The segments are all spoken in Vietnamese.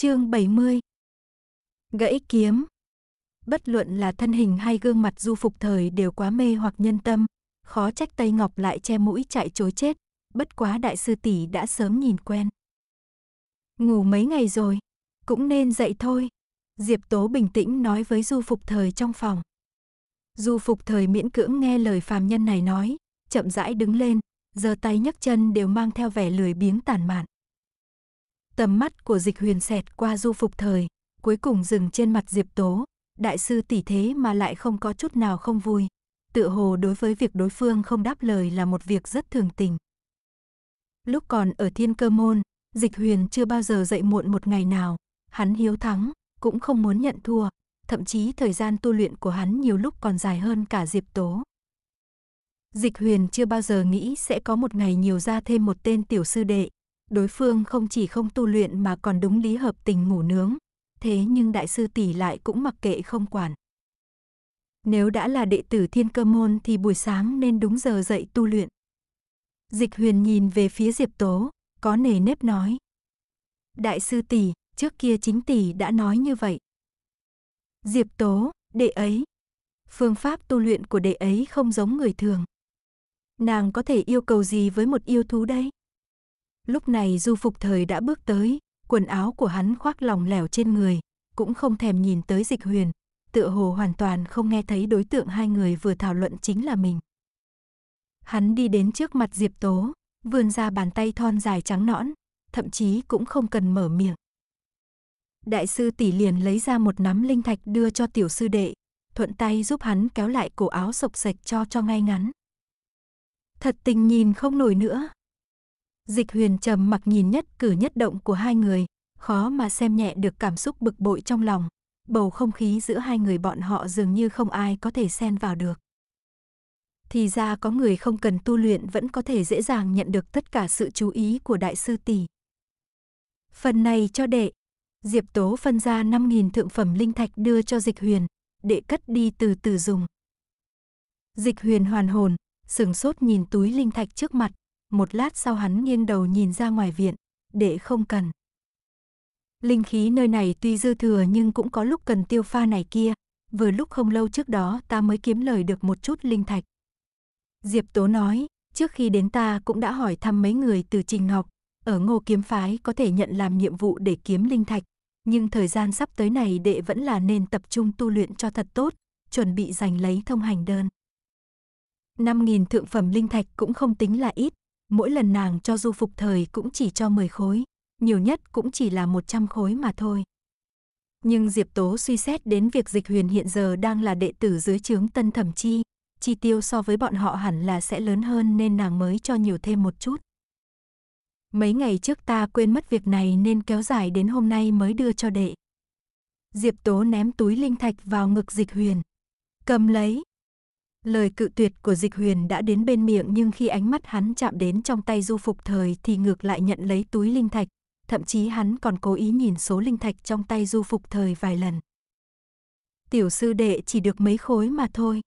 Chương 70 Gãy kiếm Bất luận là thân hình hay gương mặt du phục thời đều quá mê hoặc nhân tâm, khó trách Tây Ngọc lại che mũi chạy chối chết, bất quá đại sư tỷ đã sớm nhìn quen. Ngủ mấy ngày rồi, cũng nên dậy thôi. Diệp Tố bình tĩnh nói với Du Phục Thời trong phòng. Du Phục Thời miễn cưỡng nghe lời phàm nhân này nói, chậm rãi đứng lên, giờ tay nhấc chân đều mang theo vẻ lười biếng tàn mạn. Tầm mắt của dịch huyền xẹt qua du phục thời, cuối cùng dừng trên mặt Diệp Tố. Đại sư tỷ thế mà lại không có chút nào không vui. Tựa hồ đối với việc đối phương không đáp lời là một việc rất thường tình. Lúc còn ở thiên cơ môn, dịch huyền chưa bao giờ dậy muộn một ngày nào. Hắn hiếu thắng, cũng không muốn nhận thua. Thậm chí thời gian tu luyện của hắn nhiều lúc còn dài hơn cả Diệp Tố. Dịch huyền chưa bao giờ nghĩ sẽ có một ngày nhiều ra thêm một tên tiểu sư đệ, đối phương không chỉ không tu luyện mà còn đúng lý hợp tình ngủ nướng, thế nhưng đại sư tỷ lại cũng mặc kệ không quản. Nếu đã là đệ tử thiên cơ môn thì buổi sáng nên đúng giờ dậy tu luyện. Dịch huyền nhìn về phía Diệp Tố, có nề nếp nói. Đại sư tỷ, trước kia chính tỷ đã nói như vậy. Diệp Tố, đệ ấy. Phương pháp tu luyện của đệ ấy không giống người thường. Nàng có thể yêu cầu gì với một yêu thú đây? Lúc này du phục thời đã bước tới, quần áo của hắn khoác lòng lẻo trên người, cũng không thèm nhìn tới dịch huyền, tựa hồ hoàn toàn không nghe thấy đối tượng hai người vừa thảo luận chính là mình. Hắn đi đến trước mặt Diệp Tố, vươn ra bàn tay thon dài trắng nõn, thậm chí cũng không cần mở miệng. Đại sư tỷ liền lấy ra một nắm linh thạch đưa cho tiểu sư đệ, thuận tay giúp hắn kéo lại cổ áo sộc sạch cho cho ngay ngắn. Thật tình nhìn không nổi nữa, Dịch huyền trầm mặc nhìn nhất cử nhất động của hai người, khó mà xem nhẹ được cảm xúc bực bội trong lòng. Bầu không khí giữa hai người bọn họ dường như không ai có thể xen vào được. Thì ra có người không cần tu luyện vẫn có thể dễ dàng nhận được tất cả sự chú ý của đại sư tỷ. Phần này cho đệ. Diệp Tố phân ra 5.000 thượng phẩm linh thạch đưa cho dịch huyền, đệ cất đi từ từ dùng. Dịch huyền hoàn hồn, sừng sốt nhìn túi linh thạch trước mặt, một lát sau hắn nghiêng đầu nhìn ra ngoài viện, để không cần. Linh khí nơi này tuy dư thừa nhưng cũng có lúc cần tiêu pha này kia, vừa lúc không lâu trước đó ta mới kiếm lời được một chút linh thạch. Diệp Tố nói, trước khi đến ta cũng đã hỏi thăm mấy người từ Trình Ngọc, ở ngô kiếm phái có thể nhận làm nhiệm vụ để kiếm linh thạch, nhưng thời gian sắp tới này đệ vẫn là nên tập trung tu luyện cho thật tốt, chuẩn bị giành lấy thông hành đơn. 5.000 thượng phẩm linh thạch cũng không tính là ít, mỗi lần nàng cho du phục thời cũng chỉ cho 10 khối, nhiều nhất cũng chỉ là 100 khối mà thôi. Nhưng Diệp Tố suy xét đến việc Dịch Huyền hiện giờ đang là đệ tử dưới trướng Tân Thẩm Chi, chi tiêu so với bọn họ hẳn là sẽ lớn hơn nên nàng mới cho nhiều thêm một chút. Mấy ngày trước ta quên mất việc này nên kéo dài đến hôm nay mới đưa cho đệ. Diệp Tố ném túi linh thạch vào ngực Dịch Huyền. Cầm lấy, Lời cự tuyệt của Dịch Huyền đã đến bên miệng nhưng khi ánh mắt hắn chạm đến trong tay du phục thời thì ngược lại nhận lấy túi linh thạch, thậm chí hắn còn cố ý nhìn số linh thạch trong tay du phục thời vài lần. Tiểu sư đệ chỉ được mấy khối mà thôi.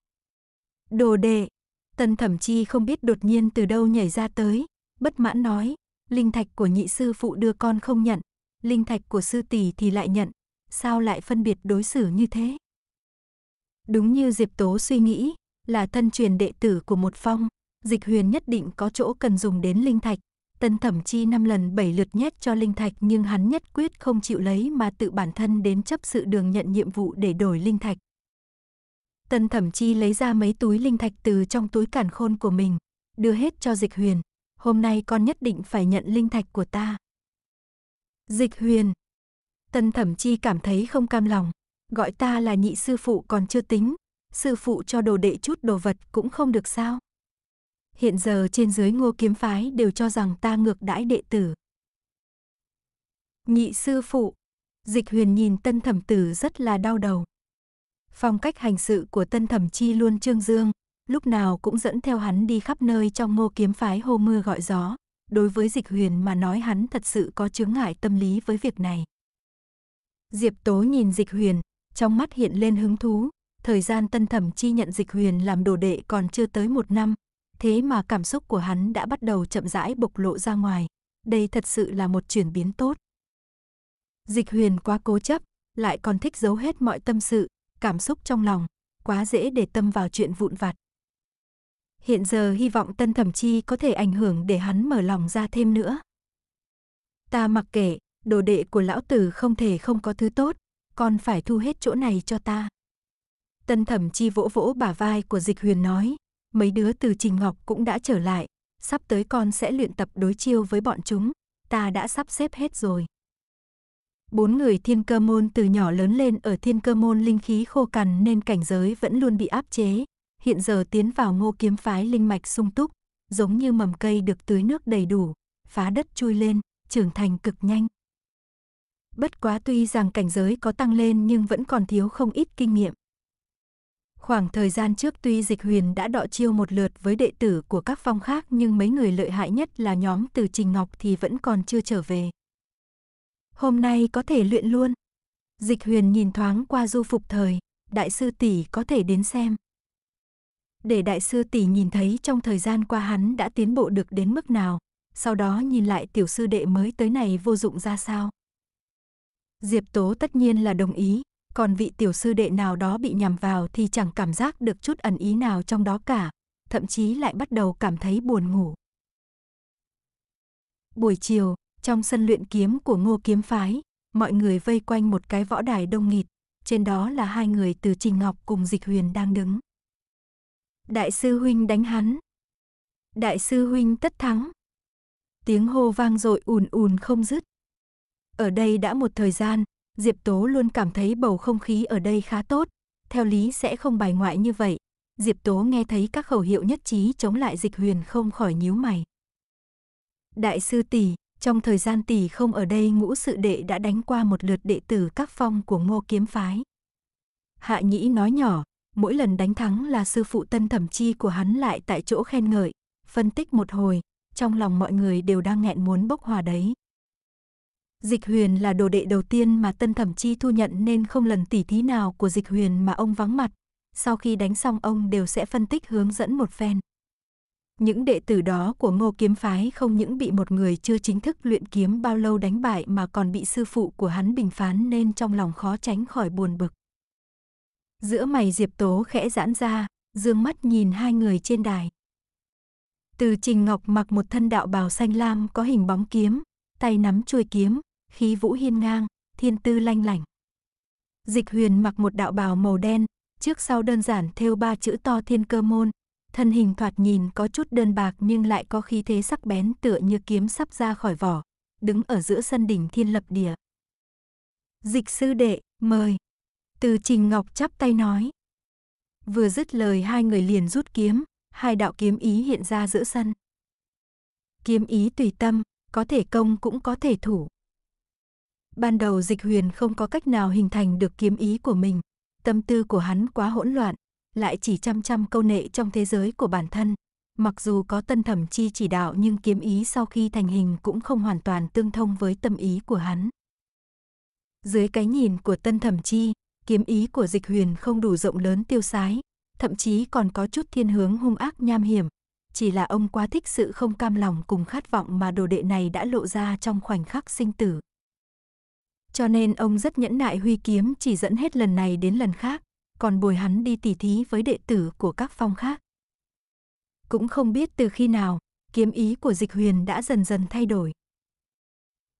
Đồ đệ, tân thẩm chi không biết đột nhiên từ đâu nhảy ra tới, bất mãn nói, linh thạch của nhị sư phụ đưa con không nhận, linh thạch của sư tỷ thì lại nhận, sao lại phân biệt đối xử như thế? Đúng như Diệp Tố suy nghĩ, là thân truyền đệ tử của một phong, dịch huyền nhất định có chỗ cần dùng đến linh thạch. Tân thẩm chi năm lần bảy lượt nhét cho linh thạch nhưng hắn nhất quyết không chịu lấy mà tự bản thân đến chấp sự đường nhận nhiệm vụ để đổi linh thạch. Tân thẩm chi lấy ra mấy túi linh thạch từ trong túi cản khôn của mình, đưa hết cho dịch huyền. Hôm nay con nhất định phải nhận linh thạch của ta. Dịch huyền. Tân thẩm chi cảm thấy không cam lòng. Gọi ta là nhị sư phụ còn chưa tính, sư phụ cho đồ đệ chút đồ vật cũng không được sao. Hiện giờ trên dưới ngô kiếm phái đều cho rằng ta ngược đãi đệ tử. Nhị sư phụ, dịch huyền nhìn tân thẩm tử rất là đau đầu. Phong cách hành sự của tân thẩm chi luôn trương dương, lúc nào cũng dẫn theo hắn đi khắp nơi trong ngô kiếm phái hô mưa gọi gió. Đối với dịch huyền mà nói hắn thật sự có chướng ngại tâm lý với việc này. Diệp Tố nhìn dịch huyền, trong mắt hiện lên hứng thú, thời gian tân thẩm chi nhận dịch huyền làm đồ đệ còn chưa tới một năm, thế mà cảm xúc của hắn đã bắt đầu chậm rãi bộc lộ ra ngoài. Đây thật sự là một chuyển biến tốt. Dịch huyền quá cố chấp, lại còn thích giấu hết mọi tâm sự, cảm xúc trong lòng, quá dễ để tâm vào chuyện vụn vặt. Hiện giờ hy vọng tân thẩm chi có thể ảnh hưởng để hắn mở lòng ra thêm nữa. Ta mặc kệ, đồ đệ của lão tử không thể không có thứ tốt, còn phải thu hết chỗ này cho ta. Tân thẩm chi vỗ vỗ bả vai của dịch huyền nói, mấy đứa từ Trình Ngọc cũng đã trở lại, sắp tới con sẽ luyện tập đối chiêu với bọn chúng, ta đã sắp xếp hết rồi. Bốn người thiên cơ môn từ nhỏ lớn lên ở thiên cơ môn linh khí khô cằn nên cảnh giới vẫn luôn bị áp chế. Hiện giờ tiến vào ngô kiếm phái linh mạch sung túc, giống như mầm cây được tưới nước đầy đủ, phá đất chui lên, trưởng thành cực nhanh. Bất quá tuy rằng cảnh giới có tăng lên nhưng vẫn còn thiếu không ít kinh nghiệm. Khoảng thời gian trước tuy Dịch Huyền đã đọ chiêu một lượt với đệ tử của các phong khác nhưng mấy người lợi hại nhất là nhóm từ Trình Ngọc thì vẫn còn chưa trở về. Hôm nay có thể luyện luôn. Dịch Huyền nhìn thoáng qua du phục thời, đại sư tỷ có thể đến xem. Để đại sư tỷ nhìn thấy trong thời gian qua hắn đã tiến bộ được đến mức nào, sau đó nhìn lại tiểu sư đệ mới tới này vô dụng ra sao. Diệp Tố tất nhiên là đồng ý, còn vị tiểu sư đệ nào đó bị nhằm vào thì chẳng cảm giác được chút ẩn ý nào trong đó cả, thậm chí lại bắt đầu cảm thấy buồn ngủ. Buổi chiều, trong sân luyện kiếm của Ngô Kiếm Phái, mọi người vây quanh một cái võ đài đông nghịt, trên đó là hai người từ Trình Ngọc cùng Dịch Huyền đang đứng. Đại sư Huynh đánh hắn. Đại sư Huynh tất thắng. Tiếng hô vang dội ùn ùn không dứt. Ở đây đã một thời gian, Diệp Tố luôn cảm thấy bầu không khí ở đây khá tốt, theo lý sẽ không bài ngoại như vậy. Diệp Tố nghe thấy các khẩu hiệu nhất trí chống lại dịch huyền không khỏi nhíu mày. Đại sư tỷ, trong thời gian tỷ không ở đây ngũ sự đệ đã đánh qua một lượt đệ tử các phong của ngô kiếm phái. Hạ Nhĩ nói nhỏ, mỗi lần đánh thắng là sư phụ tân thẩm chi của hắn lại tại chỗ khen ngợi, phân tích một hồi, trong lòng mọi người đều đang nghẹn muốn bốc hòa đấy. Dịch Huyền là đồ đệ đầu tiên mà Tân Thẩm Chi thu nhận nên không lần tỉ thí nào của Dịch Huyền mà ông vắng mặt. Sau khi đánh xong ông đều sẽ phân tích hướng dẫn một phen. Những đệ tử đó của Ngô Kiếm Phái không những bị một người chưa chính thức luyện kiếm bao lâu đánh bại mà còn bị sư phụ của hắn bình phán nên trong lòng khó tránh khỏi buồn bực. Giữa mày Diệp Tố khẽ giãn ra, dương mắt nhìn hai người trên đài. Từ Trình Ngọc mặc một thân đạo bào xanh lam có hình bóng kiếm, tay nắm chuôi kiếm, khí vũ hiên ngang, thiên tư lanh lảnh. Dịch huyền mặc một đạo bào màu đen, trước sau đơn giản thêu ba chữ to thiên cơ môn, thân hình thoạt nhìn có chút đơn bạc nhưng lại có khí thế sắc bén tựa như kiếm sắp ra khỏi vỏ, đứng ở giữa sân đỉnh thiên lập địa. Dịch sư đệ, mời. Từ Trình Ngọc chắp tay nói. Vừa dứt lời hai người liền rút kiếm, hai đạo kiếm ý hiện ra giữa sân. Kiếm ý tùy tâm, có thể công cũng có thể thủ. Ban đầu dịch huyền không có cách nào hình thành được kiếm ý của mình. Tâm tư của hắn quá hỗn loạn, lại chỉ chăm chăm câu nệ trong thế giới của bản thân. Mặc dù có tân thẩm chi chỉ đạo nhưng kiếm ý sau khi thành hình cũng không hoàn toàn tương thông với tâm ý của hắn. Dưới cái nhìn của tân thẩm chi, kiếm ý của dịch huyền không đủ rộng lớn tiêu sái, thậm chí còn có chút thiên hướng hung ác nham hiểm. Chỉ là ông quá thích sự không cam lòng cùng khát vọng mà đồ đệ này đã lộ ra trong khoảnh khắc sinh tử. Cho nên ông rất nhẫn nại huy kiếm chỉ dẫn hết lần này đến lần khác, còn bồi hắn đi tỉ thí với đệ tử của các phong khác. Cũng không biết từ khi nào, kiếm ý của dịch huyền đã dần dần thay đổi.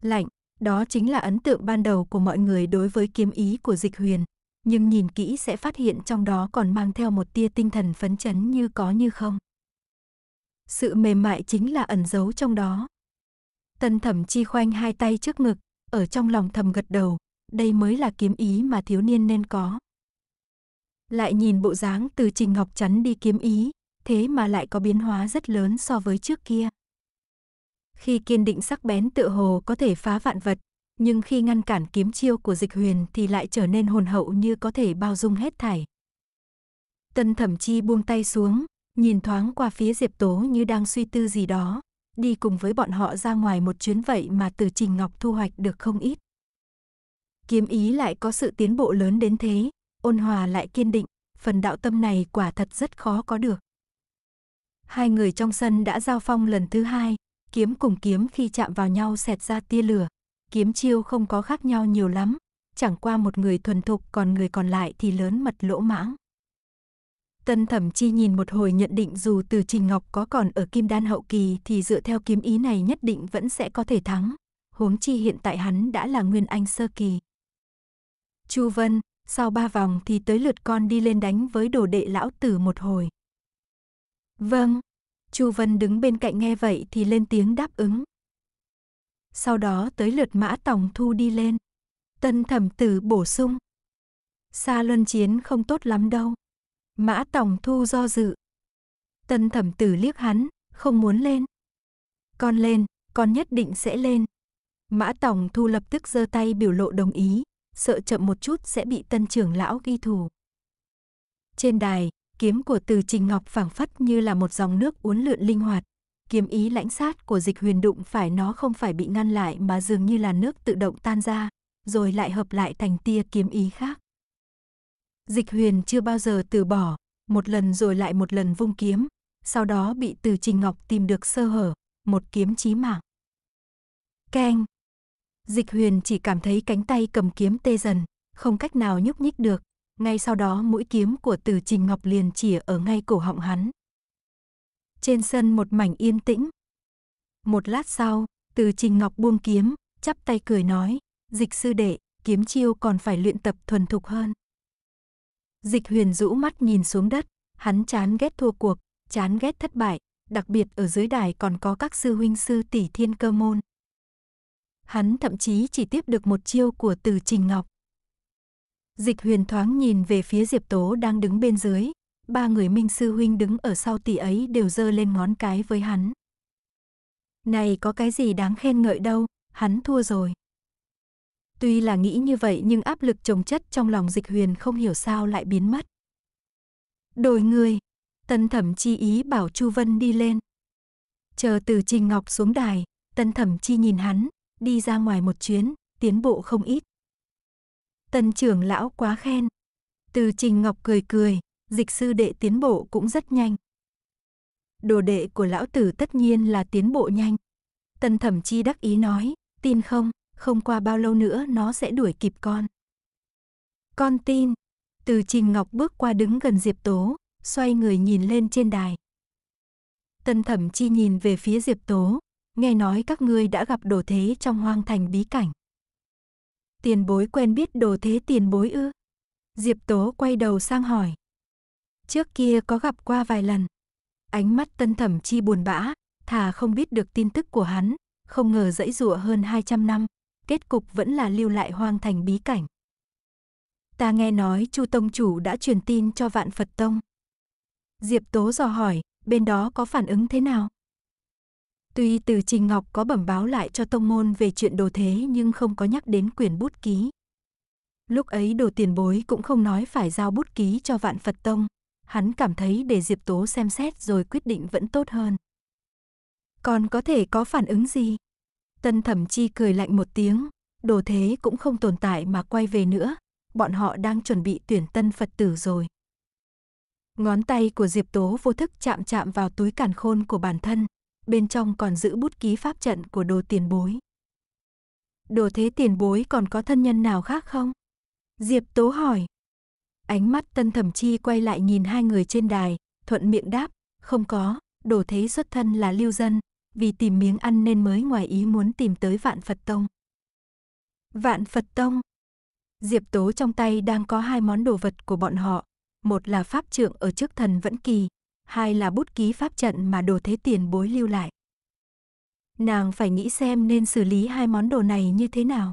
Lạnh, đó chính là ấn tượng ban đầu của mọi người đối với kiếm ý của dịch huyền, nhưng nhìn kỹ sẽ phát hiện trong đó còn mang theo một tia tinh thần phấn chấn như có như không. Sự mềm mại chính là ẩn giấu trong đó. Tân thẩm chi khoanh hai tay trước ngực, ở trong lòng thầm gật đầu, đây mới là kiếm ý mà thiếu niên nên có. Lại nhìn bộ dáng từ Trình Ngọc chắn đi kiếm ý, thế mà lại có biến hóa rất lớn so với trước kia. Khi kiên định sắc bén tựa hồ có thể phá vạn vật, nhưng khi ngăn cản kiếm chiêu của dịch huyền thì lại trở nên hồn hậu như có thể bao dung hết thảy. Tân thẩm chi buông tay xuống, nhìn thoáng qua phía Diệp Tố như đang suy tư gì đó, đi cùng với bọn họ ra ngoài một chuyến vậy mà từ Trình Ngọc thu hoạch được không ít. Kiếm ý lại có sự tiến bộ lớn đến thế, ôn hòa lại kiên định, phần đạo tâm này quả thật rất khó có được. Hai người trong sân đã giao phong lần thứ hai, kiếm cùng kiếm khi chạm vào nhau xẹt ra tia lửa, kiếm chiêu không có khác nhau nhiều lắm, chẳng qua một người thuần thục còn người còn lại thì lớn mật lỗ mãng. Tân Thẩm Chi nhìn một hồi nhận định dù từ Trình Ngọc có còn ở kim đan hậu kỳ thì dựa theo kiếm ý này nhất định vẫn sẽ có thể thắng. Huống chi hiện tại hắn đã là nguyên anh sơ kỳ. Chu Vân, sau ba vòng thì tới lượt con đi lên đánh với đồ đệ lão tử một hồi. Vâng, Chu Vân đứng bên cạnh nghe vậy thì lên tiếng đáp ứng. Sau đó tới lượt mã tòng thu đi lên. Tân thẩm tử bổ sung. Xa luân chiến không tốt lắm đâu. Mã Tòng Thu do dự. Tân thẩm tử liếc hắn, không muốn lên. Con lên, con nhất định sẽ lên. Mã Tòng Thu lập tức giơ tay biểu lộ đồng ý, sợ chậm một chút sẽ bị tân trưởng lão ghi thù. Trên đài, kiếm của Từ Trình Ngọc phảng phất như là một dòng nước uốn lượn linh hoạt. Kiếm ý lãnh sát của dịch huyền đụng phải nó không phải bị ngăn lại mà dường như là nước tự động tan ra, rồi lại hợp lại thành tia kiếm ý khác. Dịch huyền chưa bao giờ từ bỏ, một lần rồi lại một lần vung kiếm, sau đó bị từ Trình Ngọc tìm được sơ hở, một kiếm chí mạng. Keng! Dịch huyền chỉ cảm thấy cánh tay cầm kiếm tê dần, không cách nào nhúc nhích được, ngay sau đó mũi kiếm của từ Trình Ngọc liền chỉ ở ngay cổ họng hắn. Trên sân một mảnh yên tĩnh. Một lát sau, từ Trình Ngọc buông kiếm, chắp tay cười nói, dịch sư đệ, kiếm chiêu còn phải luyện tập thuần thục hơn. Dịch huyền rũ mắt nhìn xuống đất, hắn chán ghét thua cuộc, chán ghét thất bại, đặc biệt ở dưới đài còn có các sư huynh sư tỷ thiên cơ môn. Hắn thậm chí chỉ tiếp được một chiêu của từ Trình Ngọc. Dịch huyền thoáng nhìn về phía Diệp Tố đang đứng bên dưới, ba người minh sư huynh đứng ở sau tỷ ấy đều giơ lên ngón cái với hắn. Này có cái gì đáng khen ngợi đâu, hắn thua rồi. Tuy là nghĩ như vậy nhưng áp lực chồng chất trong lòng dịch huyền không hiểu sao lại biến mất. Đổi người, tân thẩm chi ý bảo Chu Vân đi lên. Chờ từ Trình Ngọc xuống đài, tân thẩm chi nhìn hắn, đi ra ngoài một chuyến, tiến bộ không ít. Tân trưởng lão quá khen. Từ Trình Ngọc cười cười, dịch sư đệ tiến bộ cũng rất nhanh. Đồ đệ của lão tử tất nhiên là tiến bộ nhanh. Tân thẩm chi đắc ý nói, tin không? không qua bao lâu nữa nó sẽ đuổi kịp con. Con tin. Từ Trình Ngọc bước qua đứng gần Diệp Tố, xoay người nhìn lên trên đài. Tân Thẩm Chi nhìn về phía Diệp Tố, nghe nói các ngươi đã gặp đồ thế trong hoang thành bí cảnh. Tiền bối quen biết đồ thế tiền bối ư? Diệp Tố quay đầu sang hỏi. Trước kia có gặp qua vài lần. Ánh mắt Tân Thẩm Chi buồn bã, thà không biết được tin tức của hắn, không ngờ dãy dụa hơn 200 năm, kết cục vẫn là lưu lại hoang thành bí cảnh. Ta nghe nói Chu Tông Chủ đã truyền tin cho Vạn Phật Tông. Diệp Tố dò hỏi, bên đó có phản ứng thế nào? Tuy từ Trình Ngọc có bẩm báo lại cho Tông Môn về chuyện đồ thế nhưng không có nhắc đến quyền bút ký. Lúc ấy đồ tiền bối cũng không nói phải giao bút ký cho Vạn Phật Tông. Hắn cảm thấy để Diệp Tố xem xét rồi quyết định vẫn tốt hơn. Còn có thể có phản ứng gì? Tân thẩm chi cười lạnh một tiếng, đồ thế cũng không tồn tại mà quay về nữa, bọn họ đang chuẩn bị tuyển tân Phật tử rồi. Ngón tay của Diệp Tố vô thức chạm chạm vào túi càn khôn của bản thân, bên trong còn giữ bút ký pháp trận của đồ tiền bối. Đồ thế tiền bối còn có thân nhân nào khác không? Diệp Tố hỏi. Ánh mắt tân thẩm chi quay lại nhìn hai người trên đài, thuận miệng đáp, không có, đồ thế xuất thân là lưu dân, vì tìm miếng ăn nên mới ngoài ý muốn tìm tới Vạn Phật Tông. Vạn Phật Tông Diệp Tố trong tay đang có hai món đồ vật của bọn họ, một là pháp trượng ở trước thần Vẫn Kỳ, hai là bút ký pháp trận mà đồ thế tiền bối lưu lại. Nàng phải nghĩ xem nên xử lý hai món đồ này như thế nào.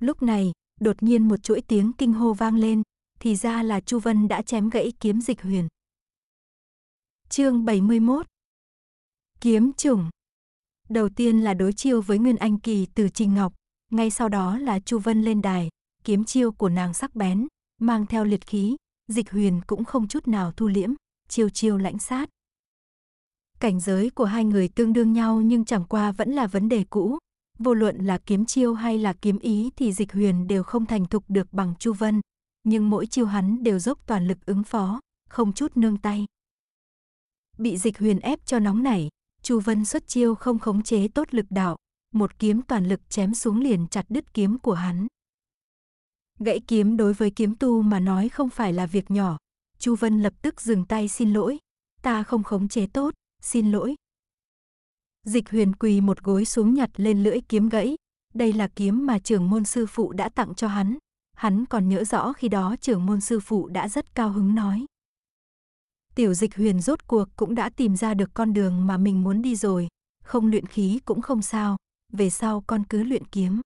Lúc này, đột nhiên một chuỗi tiếng kinh hô vang lên, thì ra là Chu Vân đã chém gãy kiếm dịch huyền. Chương 71 Kiếm chủng. Đầu tiên là đối chiêu với Nguyên Anh Kỳ từ Trình Ngọc, ngay sau đó là Chu Vân lên đài, kiếm chiêu của nàng sắc bén, mang theo liệt khí, dịch huyền cũng không chút nào thu liễm, chiêu chiêu lãnh sát. Cảnh giới của hai người tương đương nhau nhưng chẳng qua vẫn là vấn đề cũ. Vô luận là kiếm chiêu hay là kiếm ý thì dịch huyền đều không thành thục được bằng Chu Vân, nhưng mỗi chiêu hắn đều dốc toàn lực ứng phó, không chút nương tay. Bị dịch huyền ép cho nóng nảy, Chu Vân xuất chiêu không khống chế tốt lực đạo, một kiếm toàn lực chém xuống liền chặt đứt kiếm của hắn. Gãy kiếm đối với kiếm tu mà nói không phải là việc nhỏ. Chu Vân lập tức dừng tay xin lỗi. Ta không khống chế tốt, xin lỗi. Dịch huyền quỳ một gối xuống nhặt lên lưỡi kiếm gãy. Đây là kiếm mà trưởng môn sư phụ đã tặng cho hắn. Hắn còn nhớ rõ khi đó trưởng môn sư phụ đã rất cao hứng nói. Tiểu dịch huyền rốt cuộc cũng đã tìm ra được con đường mà mình muốn đi rồi, không luyện khí cũng không sao, về sau con cứ luyện kiếm.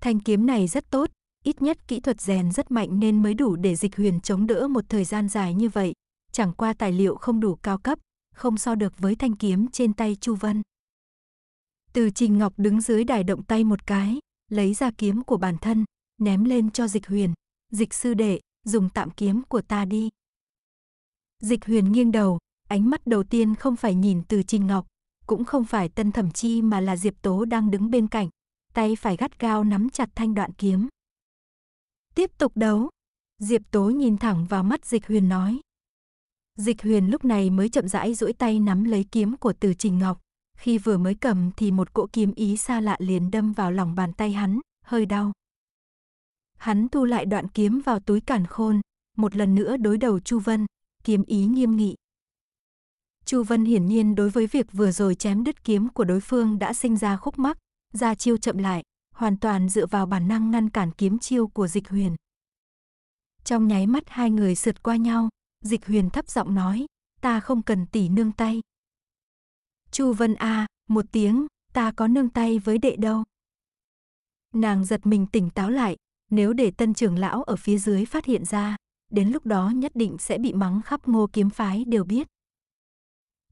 Thanh kiếm này rất tốt, ít nhất kỹ thuật rèn rất mạnh nên mới đủ để dịch huyền chống đỡ một thời gian dài như vậy, chẳng qua tài liệu không đủ cao cấp, không so được với thanh kiếm trên tay Chu Vân. Từ Trình Ngọc đứng dưới đài động tay một cái, lấy ra kiếm của bản thân, ném lên cho dịch huyền. Dịch sư đệ, dùng tạm kiếm của ta đi. Dịch huyền nghiêng đầu, ánh mắt đầu tiên không phải nhìn từ Trình Ngọc, cũng không phải tân thẩm chi mà là Diệp Tố đang đứng bên cạnh, tay phải gắt gao nắm chặt thanh đoạn kiếm. Tiếp tục đấu. Diệp Tố nhìn thẳng vào mắt Dịch Huyền nói. Dịch Huyền lúc này mới chậm rãi duỗi tay nắm lấy kiếm của Từ Trình Ngọc, khi vừa mới cầm thì một cỗ kiếm ý xa lạ liền đâm vào lòng bàn tay hắn, hơi đau. Hắn thu lại đoạn kiếm vào túi cản khôn, một lần nữa đối đầu Chu Vân, kiếm ý nghiêm nghị. Chu Vân hiển nhiên đối với việc vừa rồi chém đứt kiếm của đối phương đã sinh ra khúc mắc, ra chiêu chậm lại, hoàn toàn dựa vào bản năng ngăn cản kiếm chiêu của Dịch Huyền. Trong nháy mắt hai người sượt qua nhau, Dịch Huyền thấp giọng nói, ta không cần tỷ nương tay. Chu Vân A, à, một tiếng, ta có nương tay với đệ đâu. Nàng giật mình tỉnh táo lại, nếu để tân trưởng lão ở phía dưới phát hiện ra, đến lúc đó nhất định sẽ bị mắng khắp ngô kiếm phái đều biết.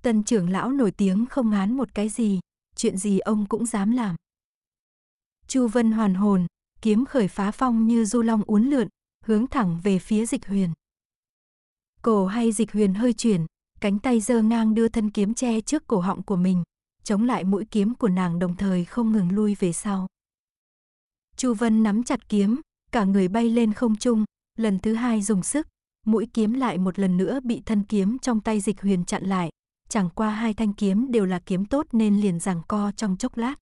Tân trưởng lão nổi tiếng không ngán một cái gì, chuyện gì ông cũng dám làm. Chu Vân hoàn hồn, kiếm khởi phá phong như du long uốn lượn, hướng thẳng về phía dịch huyền. Cổ hay dịch huyền hơi chuyển, cánh tay dơ ngang đưa thân kiếm che trước cổ họng của mình, chống lại mũi kiếm của nàng đồng thời không ngừng lui về sau. Chu Vân nắm chặt kiếm, cả người bay lên không trung, Lần thứ hai dùng sức, mũi kiếm lại một lần nữa bị thân kiếm trong tay dịch huyền chặn lại. Chẳng qua hai thanh kiếm đều là kiếm tốt nên liền giằng co trong chốc lát.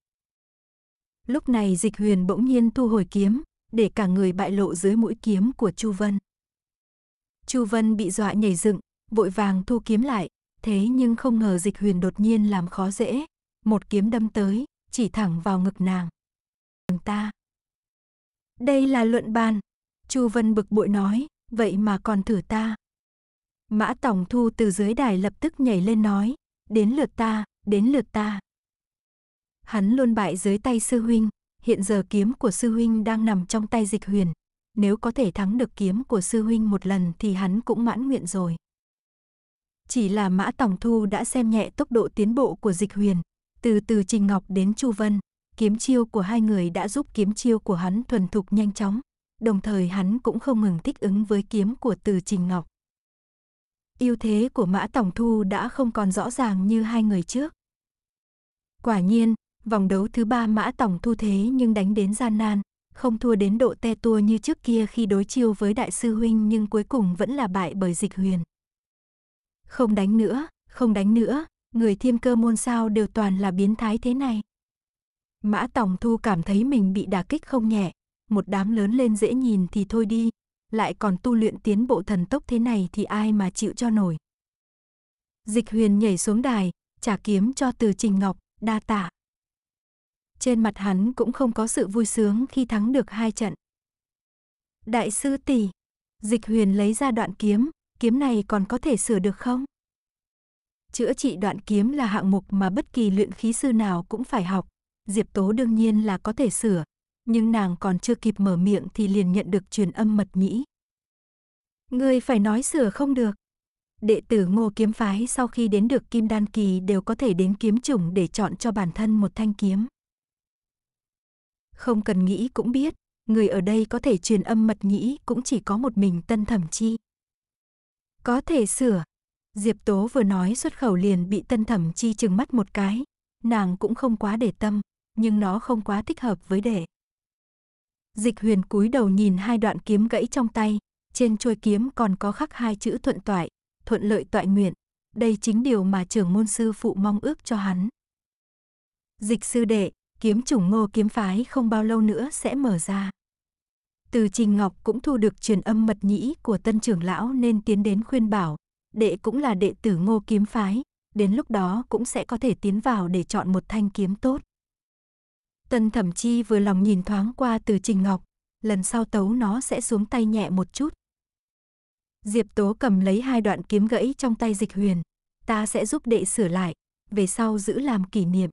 Lúc này dịch huyền bỗng nhiên thu hồi kiếm, để cả người bại lộ dưới mũi kiếm của Chu Vân. Chu Vân bị dọa nhảy dựng, vội vàng thu kiếm lại, thế nhưng không ngờ dịch huyền đột nhiên làm khó dễ. Một kiếm đâm tới, chỉ thẳng vào ngực nàng. Ta. Đây là luận bàn, Chu Vân bực bội nói, vậy mà còn thử ta. Mã Tổng Thu từ dưới đài lập tức nhảy lên nói, đến lượt ta, đến lượt ta. Hắn luôn bại dưới tay sư huynh, hiện giờ kiếm của sư huynh đang nằm trong tay dịch huyền. Nếu có thể thắng được kiếm của sư huynh một lần thì hắn cũng mãn nguyện rồi. Chỉ là Mã Tổng Thu đã xem nhẹ tốc độ tiến bộ của dịch huyền, từ từ Trình Ngọc đến Chu Vân, kiếm chiêu của hai người đã giúp kiếm chiêu của hắn thuần thục nhanh chóng, đồng thời hắn cũng không ngừng thích ứng với kiếm của Từ Trình Ngọc. Ưu thế của Mã Tổng Thu đã không còn rõ ràng như hai người trước. Quả nhiên, vòng đấu thứ ba Mã Tổng Thu thế nhưng đánh đến gian nan, không thua đến độ te tua như trước kia khi đối chiêu với Đại sư Huynh nhưng cuối cùng vẫn là bại bởi dịch huyền. Không đánh nữa, không đánh nữa, người thiêm cơ môn sao đều toàn là biến thái thế này. Mã Tổng Thu cảm thấy mình bị đả kích không nhẹ, một đám lớn lên dễ nhìn thì thôi đi, lại còn tu luyện tiến bộ thần tốc thế này thì ai mà chịu cho nổi. Dịch huyền nhảy xuống đài, trả kiếm cho từ Trình Ngọc, đa tạ. Trên mặt hắn cũng không có sự vui sướng khi thắng được hai trận. Đại sư tỷ, dịch huyền lấy ra đoạn kiếm, kiếm này còn có thể sửa được không? Chữa trị đoạn kiếm là hạng mục mà bất kỳ luyện khí sư nào cũng phải học. Diệp Tố đương nhiên là có thể sửa, nhưng nàng còn chưa kịp mở miệng thì liền nhận được truyền âm mật nhĩ. người phải nói sửa không được. Đệ tử ngô kiếm phái sau khi đến được kim đan kỳ đều có thể đến kiếm chủng để chọn cho bản thân một thanh kiếm. Không cần nghĩ cũng biết, người ở đây có thể truyền âm mật nhĩ cũng chỉ có một mình tân thẩm chi. Có thể sửa. Diệp Tố vừa nói xuất khẩu liền bị tân thẩm chi chừng mắt một cái. Nàng cũng không quá để tâm, nhưng nó không quá thích hợp với đệ. Dịch huyền cúi đầu nhìn hai đoạn kiếm gãy trong tay, trên chuôi kiếm còn có khắc hai chữ thuận toại, thuận lợi toại nguyện. Đây chính điều mà trưởng môn sư phụ mong ước cho hắn. Dịch sư đệ, kiếm chủng ngô kiếm phái không bao lâu nữa sẽ mở ra. Từ Trình Ngọc cũng thu được truyền âm mật nhĩ của tân trưởng lão nên tiến đến khuyên bảo, đệ cũng là đệ tử ngô kiếm phái, đến lúc đó cũng sẽ có thể tiến vào để chọn một thanh kiếm tốt. Tân thẩm chi vừa lòng nhìn thoáng qua từ Trình Ngọc, lần sau tấu nó sẽ xuống tay nhẹ một chút. Diệp Tố cầm lấy hai đoạn kiếm gãy trong tay dịch huyền, ta sẽ giúp đệ sửa lại, về sau giữ làm kỷ niệm.